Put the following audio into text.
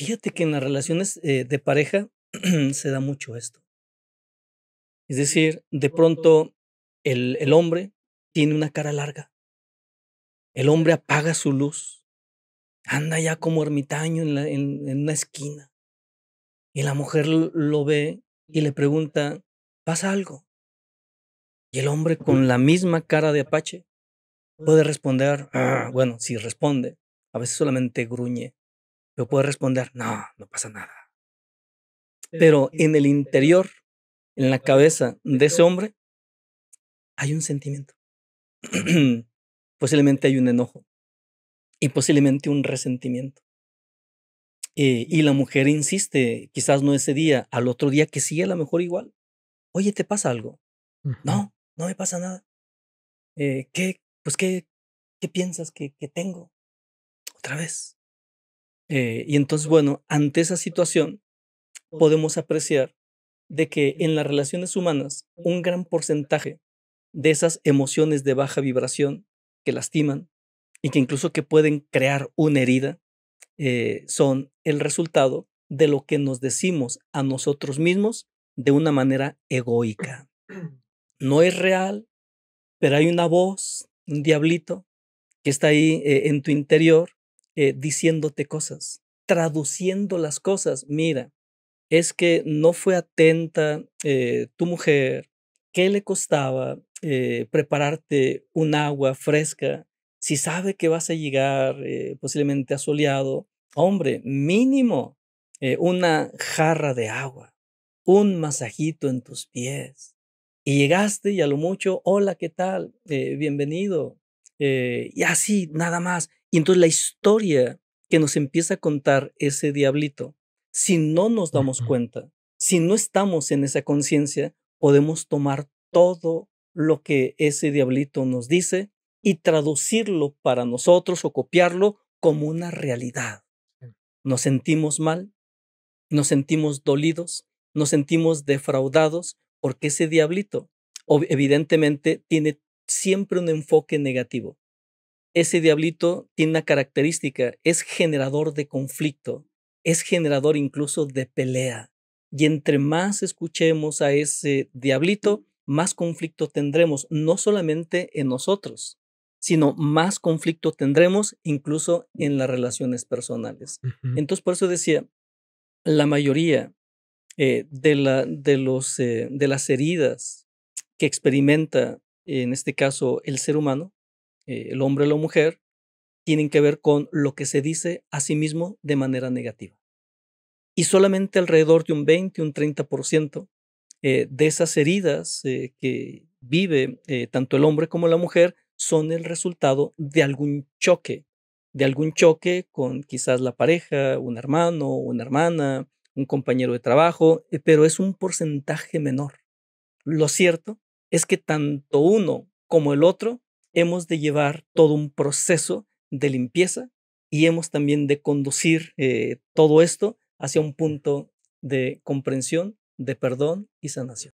Fíjate que en las relaciones eh, de pareja se da mucho esto. Es decir, de pronto el, hombre tiene una cara larga. El hombre apaga su luz. Anda ya como ermitaño en, en, una esquina. Y la mujer lo ve y le pregunta, ¿pasa algo? Y el hombre con la misma cara de Apache puede responder, ah, bueno, si responde, a veces solamente gruñe yo puedo responder, no, no pasa nada. Pero en el interior, en la cabeza de ese hombre, hay un sentimiento. posiblemente hay un enojo y posiblemente un resentimiento. Eh, y la mujer insiste, quizás no ese día, al otro día que sigue a lo mejor igual. Oye, ¿te pasa algo? No, no me pasa nada. Eh, ¿Qué, pues, qué, qué piensas que tengo? Otra vez. Eh, y entonces, bueno, ante esa situación podemos apreciar de que en las relaciones humanas un gran porcentaje de esas emociones de baja vibración que lastiman y que incluso que pueden crear una herida eh, son el resultado de lo que nos decimos a nosotros mismos de una manera egoica. No es real, pero hay una voz, un diablito, que está ahí eh, en tu interior eh, diciéndote cosas, traduciendo las cosas. Mira, es que no fue atenta eh, tu mujer, ¿qué le costaba eh, prepararte un agua fresca si sabe que vas a llegar posiblemente asoleado? Hombre, mínimo una jarra de agua, un masajito en tus pies. Y llegaste y a lo mucho, hola, ¿qué tal? bienvenido, y así nada más. Y entonces la historia que nos empieza a contar ese diablito, si no nos damos cuenta, si no estamos en esa conciencia, podemos tomar todo lo que ese diablito nos dice y traducirlo para nosotros o copiarlo como una realidad. Nos sentimos mal, nos sentimos dolidos, nos sentimos defraudados porque ese diablito evidentemente tiene siempre un enfoque negativo ese diablito tiene una característica, es generador de conflicto, es generador incluso de pelea. Y entre más escuchemos a ese diablito, más conflicto tendremos, no solamente en nosotros, sino más conflicto tendremos incluso en las relaciones personales. Entonces, por eso decía, la mayoría eh, eh, de las heridas que experimenta, en este caso, el ser humano, eh, el hombre o la mujer, tienen que ver con lo que se dice a sí mismo de manera negativa. Y solamente alrededor de un 20, un 30% eh, de esas heridas eh, que vive eh, tanto el hombre como la mujer son el resultado de algún choque, de algún choque con quizás la pareja, un hermano, una hermana, un compañero de trabajo, pero es un porcentaje menor. Lo cierto es que tanto uno como el otro hemos de llevar todo un proceso de limpieza y hemos también de conducir eh, todo esto hacia un punto de comprensión, de perdón y sanación.